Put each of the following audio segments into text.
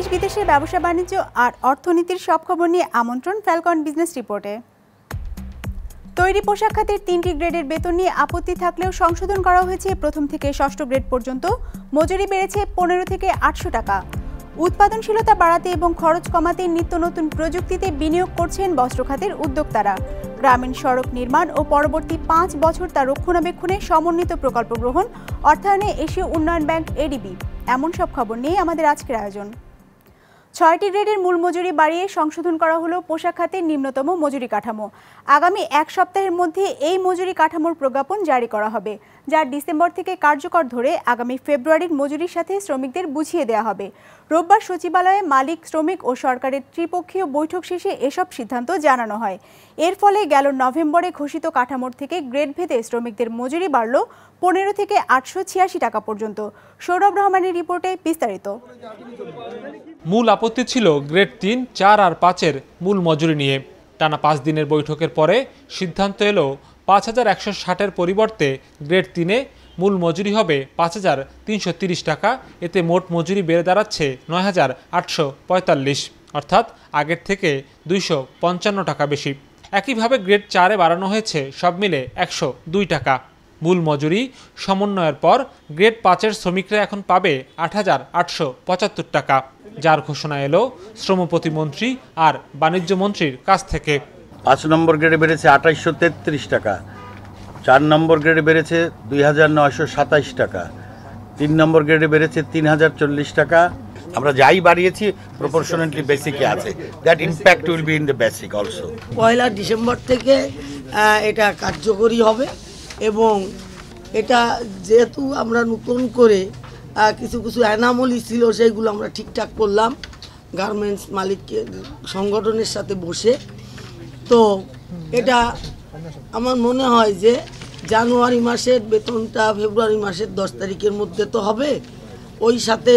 দেশ বিদেশে ব্যবসা বাণিজ্য আর অর্থনীতির সব খবর নিয়ে আমন্ত্রণ ফ্যালকন বিজনেস রিপোর্টে তৈরি পোশাক খাতের তিনটি গ্রেডের বেতন নিয়ে আপত্তি থাকলেও সংশোধন করা হয়েছে প্রথম থেকে ষষ্ঠ গ্রেড পর্যন্ত মজুরি বেড়েছে পনেরো থেকে আটশো টাকা উৎপাদনশীলতা বাড়াতে এবং খরচ কমাতে নিত্য নতুন প্রযুক্তিতে বিনিয়োগ করছেন বস্ত্র খাতের উদ্যোক্তারা গ্রামীণ সড়ক নির্মাণ ও পরবর্তী পাঁচ বছর তা রক্ষণাবেক্ষণে সমন্বিত প্রকল্প গ্রহণ অর্থায়নে এশীয় উন্নয়ন ব্যাংক এডিবি এমন সব খবর নিয়ে আমাদের আজকের আয়োজন ছয়টি গ্রেডের মূল মজুরি বাড়িয়ে সংশোধন করা হলো পোশাক খাতের নিম্নতম মজুরি কাঠামো আগামী এক সপ্তাহের মধ্যে এই মজুরি কাঠামোর প্রজ্ঞাপন জারি করা হবে যা ডিসেম্বর থেকে কার্যকর ধরে আগামী ফেব্রুয়ারির মজুরির সাথে শ্রমিকদের বুঝিয়ে দেওয়া হবে রোববার সচিবালয়ে মালিক শ্রমিক ও সরকারের ত্রিপক্ষীয় বৈঠক শেষে এসব সিদ্ধান্ত জানানো হয় এর ফলে গেল নভেম্বরে ঘোষিত কাঠামোর থেকে গ্রেড ভেদে শ্রমিকদের মজুরি বাড়ল পনেরো থেকে আটশো ছিয়াশি টাকা পর্যন্ত সৌরভ রহমানের রিপোর্টে বিস্তারিত মূল আপত্তি ছিল গ্রেড তিন চার আর পাঁচের মূল মজুরি নিয়ে টানা পাঁচ দিনের বৈঠকের পরে সিদ্ধান্ত এলো পাঁচ হাজার একশো ষাটের পরিবর্তে গ্রেড তিনে মূল মজুরি হবে পাঁচ হাজার তিনশো তিরিশ টাকা এতে মোট মজুরি বেড়ে দাঁড়াচ্ছে নয় হাজার আটশো পঁয়তাল্লিশ অর্থাৎ আগের থেকে দুইশো পঞ্চান্ন টাকা বেশি একইভাবে গ্রেড চারে বাড়ানো হয়েছে সব মিলে একশো দুই টাকা মূল মজুরি সমন্বয়ের পর গ্রেড পাঁচের শ্রমিকরা এখন পাবে আট হাজার আটশো পঁচাত্তর টাকা যার ঘোষণা এলো শ্রম প্রতিমন্ত্রী আর বাণিজ্যমন্ত্রীর কাছ থেকে পাঁচ নম্বর গ্রেডে বেড়েছে আঠাইশশো তেত্রিশ টাকা চার নম্বর গ্রেডে বেড়েছে দুই হাজার নয়শো সাতাইশ টাকা তিন নম্বর গ্রেডে বেড়েছে তিন হাজার চল্লিশ টাকা আমরা যাই বাড়িয়েছি প্রপোর্শনেটলি বেসিকে আছে that impact will be in the basic also পয়লা ডিসেম্বর থেকে এটা কার্যকরী হবে এবং এটা যেহেতু আমরা নতুন করে কিছু কিছু অ্যানামলি ছিল সেইগুলো আমরা ঠিকঠাক করলাম গার্মেন্টস মালিককে সংগঠনের সাথে বসে তো এটা আমার মনে হয় যে জানুয়ারি মাসের বেতনটা ফেব্রুয়ারি মাসের দশ তারিখের মধ্যে তো হবে ওই সাথে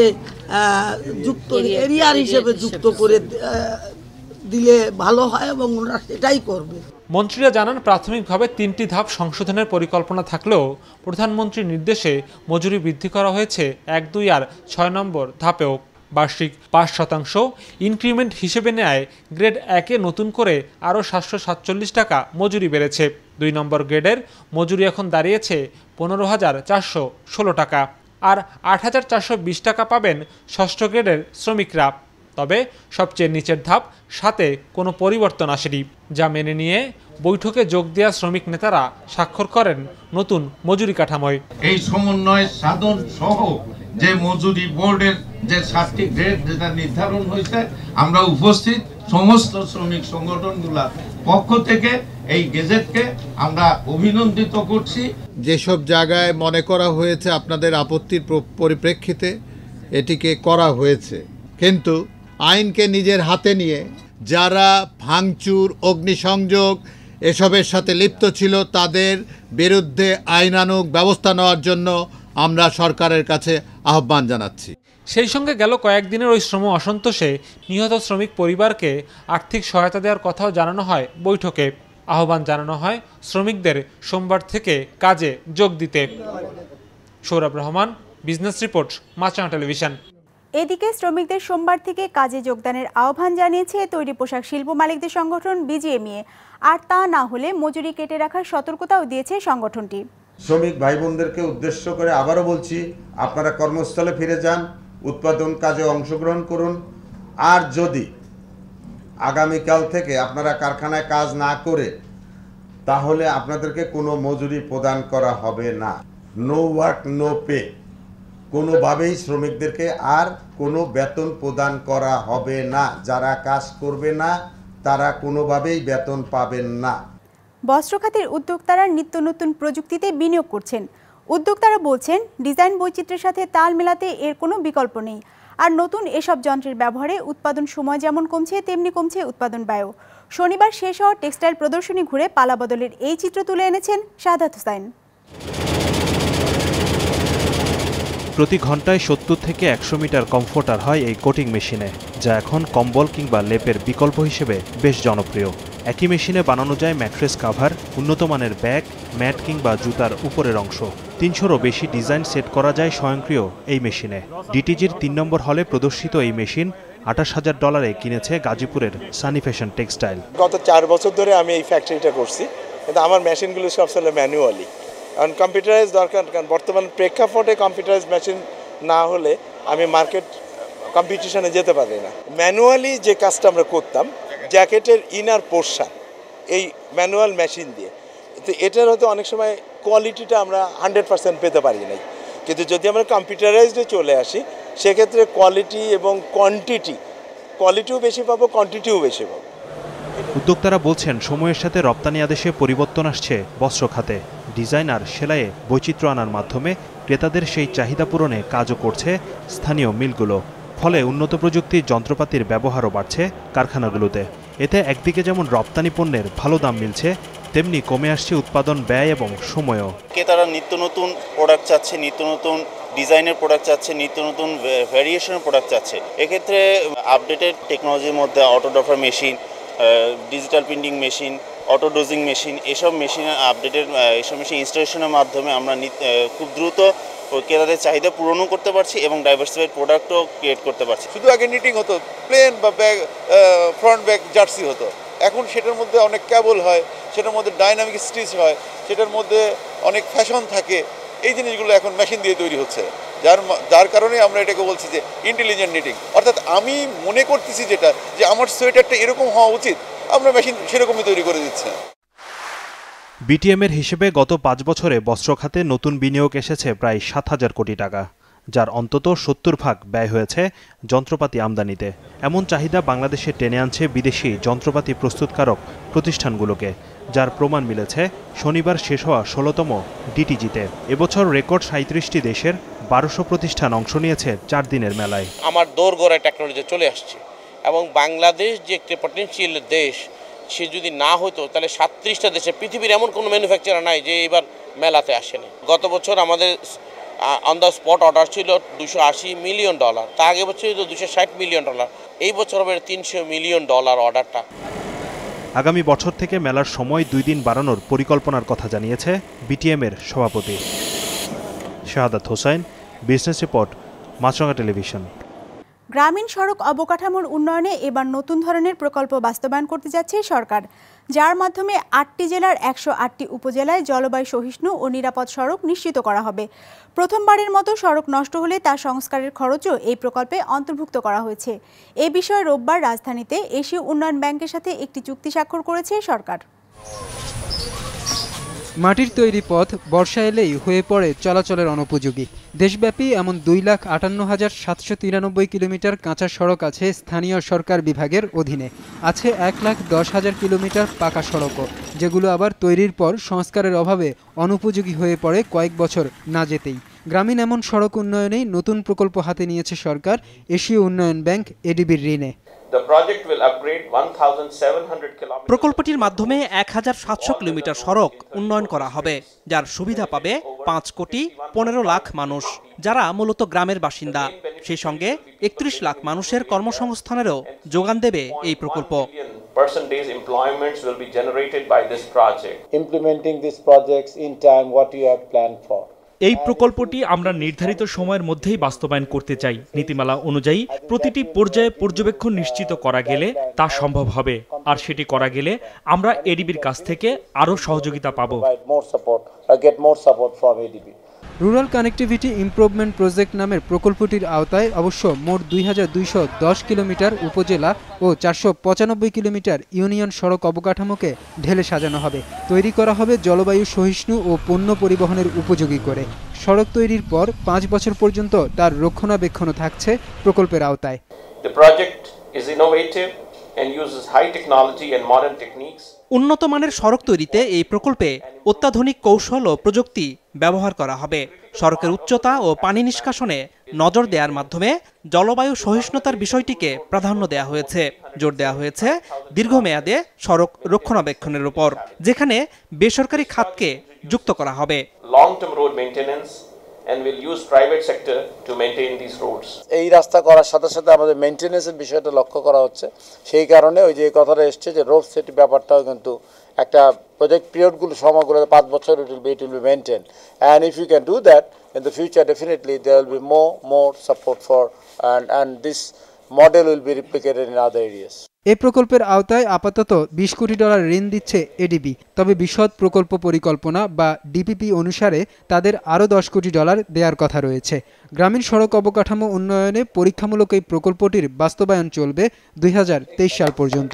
যুক্ত এরিয়ার হিসেবে যুক্ত করে দিলে ভালো হয় এবং ওনারা সেটাই করবে মন্ত্রীরা জানান প্রাথমিকভাবে তিনটি ধাপ সংশোধনের পরিকল্পনা থাকলেও প্রধানমন্ত্রীর নির্দেশে মজুরি বৃদ্ধি করা হয়েছে এক দুই আর ছয় নম্বর ধাপেও বার্ষিক পাঁচ শতাংশ ইনক্রিমেন্ট হিসেবে নেয় গ্রেড একে নতুন করে আরও সাতশো সাতচল্লিশ টাকা মজুরি বেড়েছে দুই নম্বর গ্রেডের মজুরি এখন দাঁড়িয়েছে পনেরো হাজার চারশো ষোলো টাকা আর আট হাজার চারশো বিশ টাকা পাবেন ষষ্ঠ গ্রেডের শ্রমিকরা তবে সবচেয়ে নিচের ধাপ সাথে কোনো পরিবর্তন আসেনি যা মেনে নিয়ে বৈঠকে যোগ দেওয়া শ্রমিক নেতারা স্বাক্ষর করেন নতুন মজুরি কাঠামোয় এই সমন্বয় সাধন সহ যে মজুরি বোর্ডের যে সাতটি গ্রেড যেটা নির্ধারণ হয়েছে আমরা উপস্থিত সমস্ত শ্রমিক সংগঠনগুলা পক্ষ থেকে এই গেজেটকে আমরা অভিনন্দিত করছি যেসব জায়গায় মনে করা হয়েছে আপনাদের আপত্তির পরিপ্রেক্ষিতে এটিকে করা হয়েছে কিন্তু আইনকে নিজের হাতে নিয়ে যারা ভাঙচুর অগ্নিসংযোগ এসবের সাথে লিপ্ত ছিল তাদের বিরুদ্ধে আইনানুক ব্যবস্থা নেওয়ার জন্য আমরা সরকারের কাছে আহ্বান জানাচ্ছি সেই সঙ্গে গেল কয়েকদিনের ওই শ্রম অসন্তোষে নিহত শ্রমিক পরিবারকে আর্থিক সহায়তা দেওয়ার কথাও জানানো হয় বৈঠকে আহ্বান জানানো হয় শ্রমিকদের সোমবার থেকে কাজে যোগ দিতে Sourav Rahman business report Maasranga television এদিকে শ্রমিকদের সোমবার থেকে কাজে যোগদানের আহ্বান জানিয়েছে তৈরি পোশাক শিল্প মালিকদের সংগঠন বিজিএমইএ আর তা না হলে মজুরি কেটে রাখার সতর্কতাও দিয়েছে সংগঠনটি শ্রমিক ভাই বোনদেরকে উদ্দেশ্য করে আবারও বলছি আপনারা কর্মস্থলে ফিরে যান উৎপাদন কাজে অংশগ্রহণ করুন আর যদি আগামীকাল থেকে আপনারা কারখানায় কাজ না করে তাহলে আপনাদেরকে কোনো মজুরি প্রদান করা হবে না নো ওয়ার্ক নো পে কোনোভাবেই শ্রমিকদেরকে আর কোনো বেতন প্রদান করা হবে না যারা কাজ করবে না তারা কোনোভাবেই বেতন পাবেন না বস্ত্র খাতের উদ্যোক্তারা নিত্য নতুন প্রযুক্তিতে বিনিয়োগ করছেন উদ্যোক্তারা বলছেন ডিজাইন বৈচিত্র্যের সাথে তাল মেলাতে এর কোনো বিকল্প নেই আর নতুন এসব যন্ত্রের ব্যবহারে উৎপাদন সময় যেমন কমছে তেমনি কমছে উৎপাদন ব্যয় শনিবার শেষ হওয়া টেক্সটাইল প্রদর্শনী ঘুরে পালাবদলের এই চিত্র তুলে এনেছেন শাহাদ হুসাইন প্রতি ঘন্টায় সত্তর থেকে একশো মিটার কমফোর্টার হয় এই কোটিং মেশিনে যা এখন কম্বল কিংবা লেপের বিকল্প হিসেবে বেশ জনপ্রিয় একই মেশিনে বানানো যায় ম্যাট্রেস কাভার উন্নত মানের ব্যাগ ম্যাট কিংবা জুতার উপরের অংশ তিনশোরও বেশি ডিজাইন সেট করা যায় স্বয়ংক্রিয় এই মেশিনে ডিটিজির তিন নম্বর হলে প্রদর্শিত এই মেশিন আঠাশ হাজার ডলারে কিনেছে গাজীপুরের সানি ফ্যাশন টেক্সটাইল গত চার বছর ধরে আমি এই ফ্যাক্টরিটা করছি কিন্তু আমার মেশিনগুলো সব ছিল ম্যানুয়ালি কারণ কম্পিউটারাইজ দরকার কারণ বর্তমান প্রেক্ষাপটে কম্পিউটারাইজ মেশিন না হলে আমি মার্কেট কম্পিটিশনে যেতে পারি না ম্যানুয়ালি যে কাজটা আমরা করতাম জ্যাকেটের ইনার পোর্শান এই ম্যানুয়াল মেশিন দিয়ে তো এটার হয়তো অনেক সময় কোয়ালিটিটা আমরা হান্ড্রেড পার্সেন্ট পেতে পারি নাই কিন্তু যদি আমরা কম্পিউটারাইজডে চলে আসি সেক্ষেত্রে কোয়ালিটি এবং কোয়ান্টিটি কোয়ালিটিও বেশি পাবো কোয়ান্টিটিও বেশি পাবো উদ্যোক্তারা বলছেন সময়ের সাথে রপ্তানি আদেশে পরিবর্তন আসছে বস্ত্র খাতে ডিজাইনার সেলাইয়ে বৈচিত্র্য আনার মাধ্যমে ক্রেতাদের সেই চাহিদা পূরণে কাজও করছে স্থানীয় মিলগুলো ফলে উন্নত প্রযুক্তির যন্ত্রপাতির ব্যবহারও বাড়ছে কারখানাগুলোতে এতে একদিকে যেমন রপ্তানি পণ্যের ভালো দাম মিলছে তেমনি কমে আসছে উৎপাদন ব্যয় এবং সময়ও তারা নিত্য নতুন প্রোডাক্ট চাচ্ছে নিত্য নতুন ডিজাইনের প্রোডাক্ট চাচ্ছে নিত্য নতুন ভ্যারিয়েশনের প্রোডাক্ট চাচ্ছে এক্ষেত্রে আপডেটেড টেকনোলজির মধ্যে অটোডফার machine digital printing machine auto dosing machine এসব মেশিনের আপডেটের এসব মেশিন ইনস্টলেশনের মাধ্যমে আমরা খুব দ্রুত ক্রেতাদের চাহিদা পূরণও করতে পারছি এবং ডাইভার্সিফাইড প্রোডাক্টও ক্রিয়েট করতে পারছি শুধু আগে নিটিং হতো প্লেন বা ব্যাগ ফ্রন্ট ব্যাগ জার্সি হতো এখন সেটার মধ্যে অনেক ক্যাবল হয় সেটার মধ্যে ডাইনামিক স্টিচ হয় সেটার মধ্যে অনেক ফ্যাশন থাকে এই জিনিসগুলো এখন মেশিন দিয়ে তৈরি হচ্ছে যার যার কারণে আমরা এটাকে বলছি যে ইন্টেলিজেন্ট নিটিং অর্থাৎ আমি মনে করতেছি যেটা যে আমার সোয়েটারটা এরকম হওয়া উচিত আমরা মেশিন সেরকমই তৈরি করে দিচ্ছে বিটিএমের হিসেবে গত পাঁচ বছরে বস্ত্র খাতে নতুন বিনিয়োগ এসেছে প্রায় সাত হাজার কোটি টাকা যার অন্তত সত্তর ভাগ ব্যয় হয়েছে যন্ত্রপাতি আমদানিতে এমন চাহিদা বাংলাদেশে টেনে আনছে বিদেশি যন্ত্রপাতি প্রস্তুতকারক প্রতিষ্ঠানগুলোকে যার প্রমাণ মিলেছে শনিবার শেষ হওয়া ষোলোতম ডিটিজিতে এবছর রেকর্ড সাঁত্রিশটি দেশের বারোশো প্রতিষ্ঠান অংশ নিয়েছে চার দিনের মেলায় আমার দৌড় গড়ায় টেকনোলজি চলে আসছে এবং বাংলাদেশ যে একটি পটেন্সিয়াল দেশ সে যদি না হতো তাহলে সাতত্রিশটা দেশে পৃথিবীর এমন কোনো ম্যানুফ্যাকচারার নাই যে এবার মেলাতে আসেনি গত বছর আমাদের অন দ্য স্পট অর্ডার ছিল দুশো আশি মিলিয়ন ডলার তা আগে বছর ছিল দুশো ষাট মিলিয়ন ডলার এই বছর হবে তিনশো মিলিয়ন ডলার অর্ডারটা আগামী বছর থেকে মেলার সময় দুই দিন বাড়ানোর পরিকল্পনার কথা জানিয়েছে বিটিএমের সভাপতি Shahadat Hossain business report Maasranga television গ্রামীণ সড়ক অবকাঠামোর উন্নয়নে এবার নতুন ধরনের প্রকল্প বাস্তবায়ন করতে যাচ্ছে সরকার যার মাধ্যমে আটটি জেলার একশো আটটি উপজেলায় জলবায়ু সহিষ্ণু ও নিরাপদ সড়ক নিশ্চিত করা হবে প্রথমবারের মতো সড়ক নষ্ট হলে তা সংস্কারের খরচও এই প্রকল্পে অন্তর্ভুক্ত করা হয়েছে এ বিষয়ে রোববার রাজধানীতে এশীয় উন্নয়ন ব্যাংকের সাথে একটি চুক্তি স্বাক্ষর করেছে সরকার মাটির তৈরি পথ বর্ষা এলেই হয়ে পড়ে চলাচলের অনুপযোগী দেশব্যাপী এমন দুই লাখ আটান্ন হাজার সাতশো তিরানব্বই কিলোমিটার কাঁচা সড়ক আছে স্থানীয় সরকার বিভাগের অধীনে আছে এক লাখ দশ হাজার কিলোমিটার পাকা সড়কও যেগুলো আবার তৈরির পর সংস্কারের অভাবে অনুপযোগী হয়ে পড়ে কয়েক বছর না যেতেই গ্রামীণ এমন সড়ক উন্নয়নেই নতুন প্রকল্প হাতে নিয়েছে সরকার এশীয় উন্নয়ন ব্যাংক এডিবির ঋণে প্রকল্পটির মাধ্যমে এক হাজার সাতশো কিলোমিটার সড়ক উন্নয়ন করা হবে যার সুবিধা পাবে পাঁচ কোটি পনেরো লাখ মানুষ যারা মূলত গ্রামের বাসিন্দা সেই সঙ্গে একত্রিশ লাখ মানুষের কর্মসংস্থানেরও যোগান দেবে এই প্রকল্প person days employments will be generated by this project. Implementing these projects in time, what you have planned for. এই প্রকল্পটি আমরা নির্ধারিত সময়ের মধ্যেই বাস্তবায়ন করতে চাই নীতিমালা অনুযায়ী প্রতিটি পর্যায়ে পর্যবেক্ষণ নিশ্চিত করা গেলে তা সম্ভব হবে আর সেটি করা গেলে আমরা এডিবির কাছ থেকে আরও সহযোগিতা পাব রুরাল কানেক্টিভিটি ইমপ্রুভমেন্ট প্রজেক্ট নামের প্রকল্পটির আওতায় অবশ্য মোট দুই কিলোমিটার উপজেলা ও চারশো কিলোমিটার ইউনিয়ন সড়ক অবকাঠামোকে ঢেলে সাজানো হবে তৈরি করা হবে জলবায়ু সহিষ্ণু ও পণ্য পরিবহনের উপযোগী করে সড়ক তৈরির পর পাঁচ বছর পর্যন্ত তার রক্ষণাবেক্ষণও থাকছে প্রকল্পের আওতায় উন্নত মানের সড়ক তৈরিতে এই প্রকল্পে অত্যাধুনিক কৌশল ও প্রযুক্তি ব্যবহার করা হবে সড়কের উচ্চতা ও পানি নিষ্কাশনে নজর দেওয়ার মাধ্যমে জলবায়ু সহিষ্ণুতার বিষয়টিকে প্রাধান্য দেওয়া হয়েছে জোর দেওয়া হয়েছে দীর্ঘমেয়াদে সড়ক রক্ষণাবেক্ষণের উপর যেখানে বেসরকারি খাতকে যুক্ত করা হবে লং রোড এই রাস্তা করার সাথে সাথে আমাদের মেনটেন্সের বিষয়টা লক্ষ্য করা হচ্ছে সেই কারণে ওই যে কথাটা এসছে যে রোড সেটি ব্যাপারটাও কিন্তু একটা প্রজেক্ট পিরিয়ডগুলো সময়গুলো পাঁচ বছর it will be it will be maintain and if you can do that in the future definitely they will be mo more support for and and this model will be replicated in other areas এই প্রকল্পের আওতায় আপাতত বিশ কোটি dollar ঋণ দিচ্ছে ADB তবে বিশদ প্রকল্প পরিকল্পনা বা ডিপিপি অনুসারে তাদের আরও দশ কোটি ডলার দেওয়ার কথা রয়েছে গ্রামীণ সড়ক অবকাঠামো উন্নয়নে পরীক্ষামূলক এই প্রকল্পটির বাস্তবায়ন চলবে দুই সাল পর্যন্ত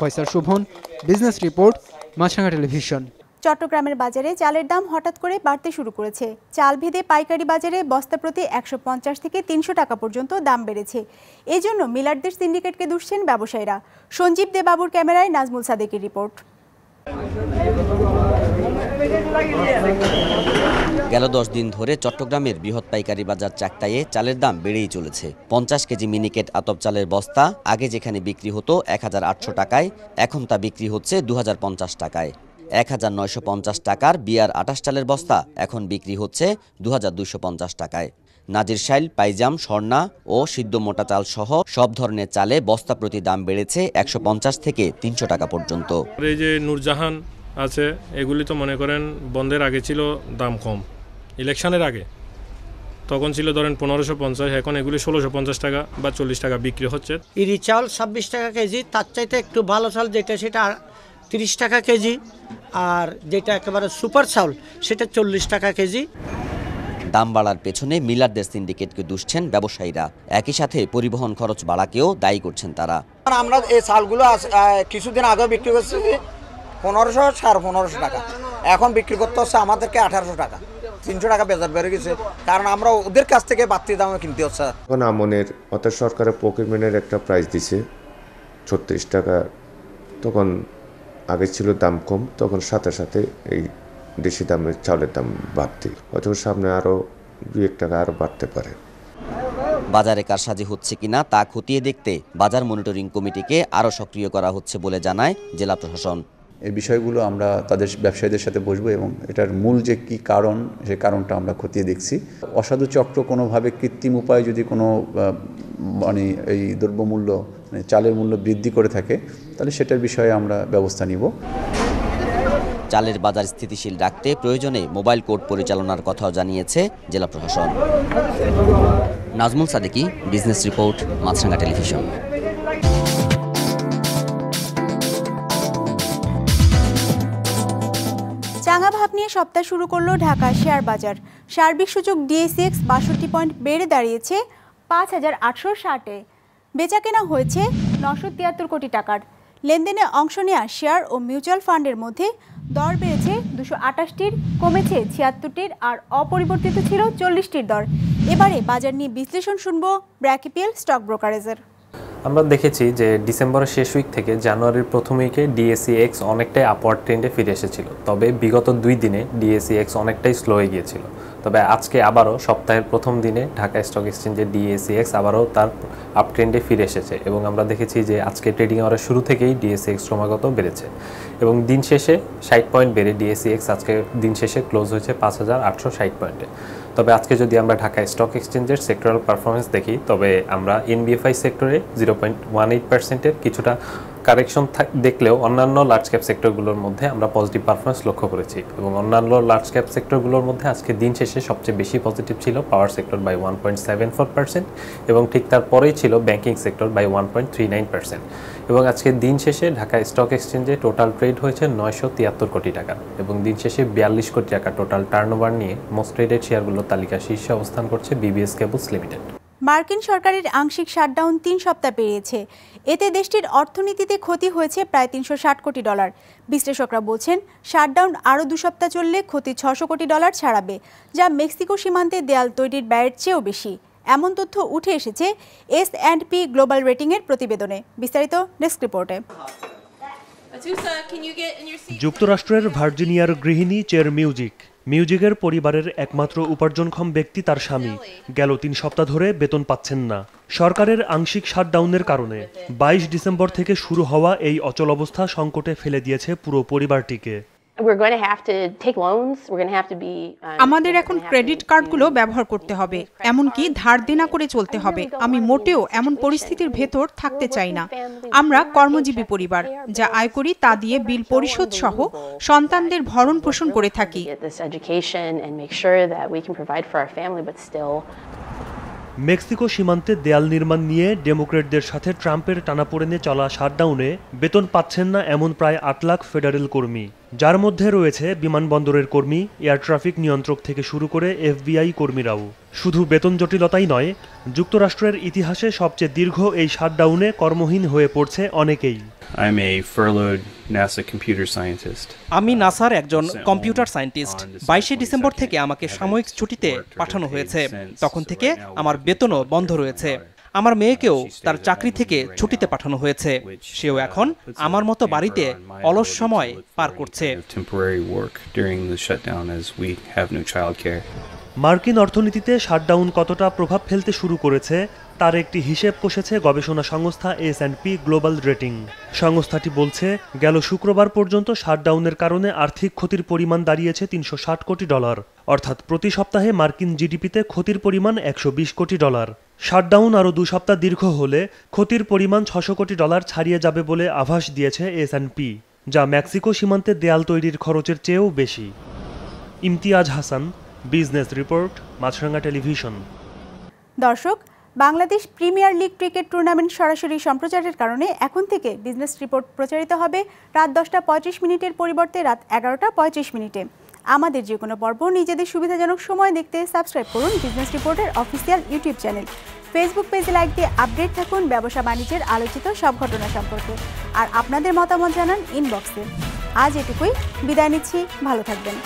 Faisal Shovon business report Maasranga television চট্টগ্রামের বাজারে চালের দাম হঠাৎ করে বাড়তে শুরু করেছে চাল ভেদে পাইকারি বাজারে বস্তা প্রতি একশো পঞ্চাশ থেকে তিনশো টাকা পর্যন্ত দাম বেড়েছে এজন্য মিলারদের সিন্ডিকেটকে দুষছেন ব্যবসায়ীরা সঞ্জীব দেবাবুর ক্যামেরায় নাজমুল সাদেকের রিপোর্ট গেল দশ দিন ধরে চট্টগ্রামের বৃহৎ পাইকারি বাজার চাকতাইয়ে চালের দাম বেড়েই চলেছে পঞ্চাশ কেজি মিনিকেট আতপ চালের বস্তা আগে যেখানে বিক্রি হতো এক টাকায় এখন তা বিক্রি হচ্ছে দু টাকায় এক হাজার নয়শো পঞ্চাশ টাকার বিয়ার আটাশ চালের বস্তা এখন বিক্রি হচ্ছে দু হাজার নাজির পঞ্চাশ টাকায় পাইজাম স্বর্ণা ও সিদ্ধ মোটা চাল সহ সব ধরনের চালে বস্তা প্রতি দাম বেড়েছে একশো পঞ্চাশ থেকে তিনশো টাকা পর্যন্ত এই যে নূরজাহান আছে এগুলি তো মনে করেন বন্ধের আগে ছিল দাম কম ইলেকশনের আগে তখন ছিল ধরেন পনেরোশো পঞ্চাশ এখন এগুলি ষোলোশো পঞ্চাশ টাকা বা চল্লিশ টাকা বিক্রি হচ্ছে ইরি চাল ছাব্বিশ টাকা কেজি তার চাইতে একটু ভালো চাল যেটা সেটা তিরিশ টাকা কেজি আর যেটা একেবারে সুপার চাল সেটা চল্লিশ টাকা কেজি দাম বাড়ার পেছনে মিলারদের সিন্ডিকেটকে দুষছেন ব্যবসায়ীরা একই সাথে পরিবহন খরচ বাড়াকেও দায়ী করছেন তারা আমরা এই চালগুলো কিছুদিন আগে বিক্রি করছি পনেরোশো সাড়ে পনেরোশো টাকা এখন বিক্রি করতে হচ্ছে আমাদেরকে আঠারোশো টাকা তিনশো টাকা বেজার বেড়ে গেছে কারণ আমরা ওদের কাছ থেকে বাড়তি দামে কিনতে হচ্ছে এখন আমনের অর্থাৎ সরকারের প্রকিরমেনের একটা প্রাইস দিছে ছত্রিশ টাকা তখন আগে ছিল দাম কম তখন সাথে সাথে এই দেশি দামের চাউলের দাম বাড়তি হয়তো সামনে আরও দু এক টাকা আরও বাড়তে পারে বাজারে কারসাজি হচ্ছে কিনা তা খতিয়ে দেখতে বাজার মনিটরিং কমিটিকে আরও সক্রিয় করা হচ্ছে বলে জানায় জেলা প্রশাসন এই বিষয়গুলো আমরা তাদের ব্যবসায়ীদের সাথে বসবো এবং এটার মূল যে কি কারণ সে কারণটা আমরা খতিয়ে দেখছি অসাধু চক্র কোনোভাবে কৃত্রিম উপায়ে যদি কোনো মানে এই দ্রব্যমূল্য মানে চালের মূল্য বৃদ্ধি করে থাকে তাহলে সেটার বিষয়ে আমরা ব্যবস্থা নিব চালের বাজার স্থিতিশীল রাখতে প্রয়োজনে মোবাইল কোর্ট পরিচালনার কথাও জানিয়েছে জেলা প্রশাসন Nazmul Sadeki business report Maasranga television রাঙা ভাব নিয়ে সপ্তাহ শুরু করলো ঢাকা শেয়ার বাজার সার্বিক সূচক ডিএসএক্স বাষট্টি পয়েন্ট বেড়ে দাঁড়িয়েছে পাঁচ হাজার আটশো ষাটে বেচা কেনা হয়েছে নশো তিয়াত্তর কোটি টাকার লেনদেনে অংশ নেওয়া শেয়ার ও মিউচুয়াল ফান্ডের মধ্যে দর বেড়েছে দুশো আটাশটির কমেছে ছিয়াত্তরটির আর অপরিবর্তিত ছিল চল্লিশটির দর এবারে বাজার নিয়ে বিশ্লেষণ শুনব ব্র্যাকিপিএল স্টক ব্রোকারেজের আমরা দেখেছি যে ডিসেম্বরের শেষ উইক থেকে জানুয়ারির প্রথম উইকে ডিএসি এক্স অনেকটাই আপওয়ার্ড ট্রেন্ডে ফিরে এসেছিল তবে বিগত দুই দিনে ডিএসি এক্স অনেকটাই স্লো হয়ে গিয়েছিল তবে আজকে আবারও সপ্তাহের প্রথম দিনে ঢাকা স্টক এক্সচেঞ্জে ডিএসি এক্স আবারও তার আপ ট্রেন্ডে ফিরে এসেছে এবং আমরা দেখেছি যে আজকে ট্রেডিং আওয়ারের শুরু থেকেই ডিএসি এক্স ক্রমাগত বেড়েছে এবং দিন শেষে ষাট পয়েন্ট বেড়ে ডিএসি এক্স আজকে দিন শেষে ক্লোজ হয়েছে পাঁচ হাজার আটশো ষাট পয়েন্টে তবে আজকে যদি আমরা ঢাকা স্টক এক্সচেঞ্জের সেক্টরাল পারফরমেন্স দেখি তবে আমরা এনবিএফআই সেক্টরে জিরো পয়েন্ট ওয়ান এইট পার্সেন্টের কিছুটা কারেকশন দেখলেও অন্যান্য লার্জ ক্যাপ সেক্টরগুলোর মধ্যে আমরা পজিটিভ পারফরমেন্স লক্ষ্য করেছি এবং অন্যান্য লার্জ ক্যাপ সেক্টরগুলোর মধ্যে আজকে দিন শেষে সবচেয়ে বেশি পজিটিভ ছিল power sector by one point seven four percent এবং ঠিক তারপরেই ছিল banking sector by one point three nine percent এবং আজকে দিন শেষে ঢাকা স্টক এক্সচেঞ্জে টোটাল ট্রেড হয়েছে নয়শো তিয়াত্তর কোটি টাকা এবং দিন শেষে বিয়াল্লিশ কোটি টাকা টোটাল টার্নওভার নিয়ে মোস্ট ট্রেডেড শেয়ারগুলোর তালিকা শীর্ষে অবস্থান করছে বিবিএস কেবলস লিমিটেড মার্কিন সরকারের আংশিক শাটডাউন তিন সপ্তাহ পেরিয়েছে এতে দেশটির অর্থনীতিতে ক্ষতি হয়েছে প্রায় তিনশো ষাট কোটি ডলার বিশ্লেষকরা বলছেন শাটডাউন আরও দু সপ্তাহ চললে ক্ষতি ছশো কোটি ডলার ছাড়াবে যা মেক্সিকো সীমান্তে দেয়াল তৈরির ব্যয়ের চেয়েও বেশি এমন তথ্য উঠে এসেছে এস অ্যান্ড পি গ্লোবাল রেটিংয়ের প্রতিবেদনে বিস্তারিত ডেস্ক রিপোর্টে যুক্তরাষ্ট্রের ভার্জিনিয়ার গৃহিণী চেয়ার মিউজিক মিউজিকের পরিবারের একমাত্র উপার্জনক্ষম ব্যক্তি তার স্বামী গেল তিন সপ্তাহ ধরে বেতন পাচ্ছেন না সরকারের আংশিক শাটডাউনের কারণে ২২ ডিসেম্বর থেকে শুরু হওয়া এই অচল অবস্থা সংকটে ফেলে দিয়েছে পুরো পরিবারটিকে আমাদের এখন ক্রেডিট কার্ডগুলো ব্যবহার করতে হবে এমনকি ধার দেনা করে চলতে হবে আমি মোটেও এমন পরিস্থিতির ভেতর থাকতে চাই না আমরা কর্মজীবী পরিবার যা আয় করি তা দিয়ে বিল পরিশোধ সহ সন্তানদের ভরণ পোষণ করে থাকি মেক্সিকো সীমান্তে দেয়াল নির্মাণ নিয়ে ডেমোক্রেটদের সাথে ট্রাম্পের টানাপোড়েনে চলা শাটডাউনে বেতন পাচ্ছেন না এমন প্রায় আট লাখ ফেডারেল কর্মী যার মধ্যে রয়েছে বিমানবন্দরের কর্মী এয়ার ট্রাফিক নিয়ন্ত্রক থেকে শুরু করে এফবিআই কর্মীরাও শুধু বেতন জটিলতাই নয় যুক্তরাষ্ট্রের ইতিহাসে সবচেয়ে দীর্ঘ এই শাটডাউনে কর্মহীন হয়ে পড়ছে অনেকেই I'm a furloughed NASA computer scientist. আমি নাসার একজন কম্পিউটার সায়েন্টিস্ট বাইশে ডিসেম্বর থেকে আমাকে সাময়িক ছুটিতে পাঠানো হয়েছে তখন থেকে আমার বেতনও বন্ধ রয়েছে আমার মেয়েকেও তার চাকরি থেকে ছুটিতে পাঠানো হয়েছে সেও এখন আমার মতো বাড়িতে অলস সময় পার করছে মার্কিন অর্থনীতিতে শাটডাউন কতটা প্রভাব ফেলতে শুরু করেছে তার একটি হিসেব কষেছে গবেষণা সংস্থা S and P global rating সংস্থাটি বলছে গেল শুক্রবার পর্যন্ত শাটডাউনের কারণে আর্থিক ক্ষতির পরিমাণ দাঁড়িয়েছে তিনশো কোটি ডলার অর্থাৎ প্রতি সপ্তাহে মার্কিন জিডিপিতে ক্ষতির পরিমাণ একশো কোটি ডলার শাটডাউন আরও দু সপ্তাহ দীর্ঘ হলে ক্ষতির পরিমাণ ছশো কোটি ডলার ছাড়িয়ে যাবে বলে আভাস দিয়েছে এস পি যা মেক্সিকো সীমান্তে দেয়াল তৈরির খরচের চেয়েও বেশি Imtiaz Hasan business report Maasranga television দর্শক Bangladesh premier league cricket tournament সরাসরি সম্প্রচারের কারণে এখন থেকে বিজনেস রিপোর্ট প্রচারিত হবে রাত দশটা পঁয়ত্রিশ মিনিটের পরিবর্তে রাত এগারোটা পঁয়ত্রিশ মিনিটে আমাদের যে কোনো পর্ব নিজেদের সুবিধাজনক সময় দেখতে সাবস্ক্রাইব করুন বিজনেস রিপোর্টের অফিসিয়াল ইউটিউব চ্যানেল ফেসবুক পেজে লাইক দিয়ে আপডেট থাকুন ব্যবসা বাণিজ্যের আলোচিত সব ঘটনা সম্পর্কে আর আপনাদের মতামত জানান ইনবক্সে আজ এটুকুই বিদায় নিচ্ছি ভালো থাকবেন